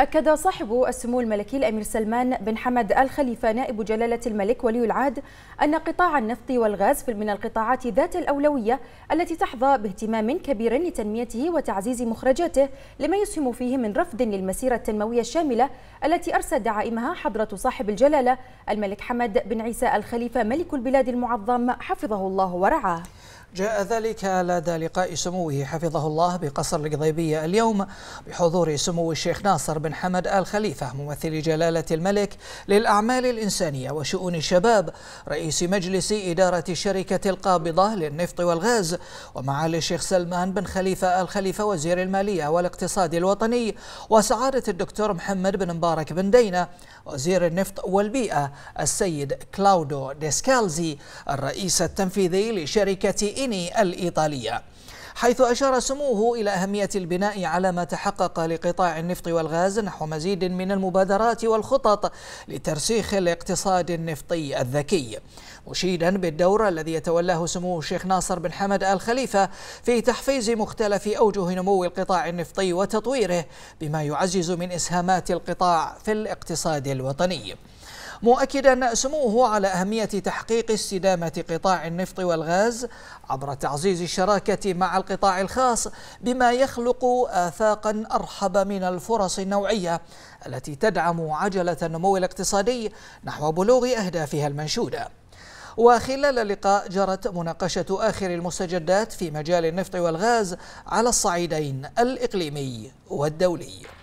أكد صاحب السمو الملكي الأمير سلمان بن حمد الخليفة نائب جلالة الملك ولي العهد أن قطاع النفط والغاز من القطاعات ذات الأولوية التي تحظى باهتمام كبير لتنميته وتعزيز مخرجاته لما يسهم فيه من رفض للمسيرة التنموية الشاملة التي أرسى دعائمها حضرة صاحب الجلالة الملك حمد بن عيسى الخليفة ملك البلاد المعظم حفظه الله ورعاه جاء ذلك لدى لقاء سموه حفظه الله بقصر القضيبية اليوم بحضور سمو الشيخ ناصر بن حمد آل خليفة ممثل جلالة الملك للأعمال الإنسانية وشؤون الشباب رئيس مجلس إدارة الشركة القابضة للنفط والغاز ومعالي الشيخ سلمان بن خليفة آل خليفة وزير المالية والاقتصاد الوطني وسعادة الدكتور محمد بن مبارك بن دينة وزير النفط والبيئة السيد كلاودو ديسكالزي الرئيس التنفيذي لشركة إني الإيطالية حيث أشار سموه إلى أهمية البناء على ما تحقق لقطاع النفط والغاز نحو مزيد من المبادرات والخطط لترسيخ الاقتصاد النفطي الذكي مشيدا بالدور الذي يتولاه سمو الشيخ ناصر بن حمد آل خليفة في تحفيز مختلف أوجه نمو القطاع النفطي وتطويره بما يعزز من إسهامات القطاع في الاقتصاد الوطني مؤكدا سموه على أهمية تحقيق استدامة قطاع النفط والغاز عبر تعزيز الشراكة مع القطاع الخاص بما يخلق آفاقا أرحب من الفرص النوعية التي تدعم عجلة النمو الاقتصادي نحو بلوغ أهدافها المنشودة وخلال اللقاء جرت مناقشة آخر المستجدات في مجال النفط والغاز على الصعيدين الإقليمي والدولي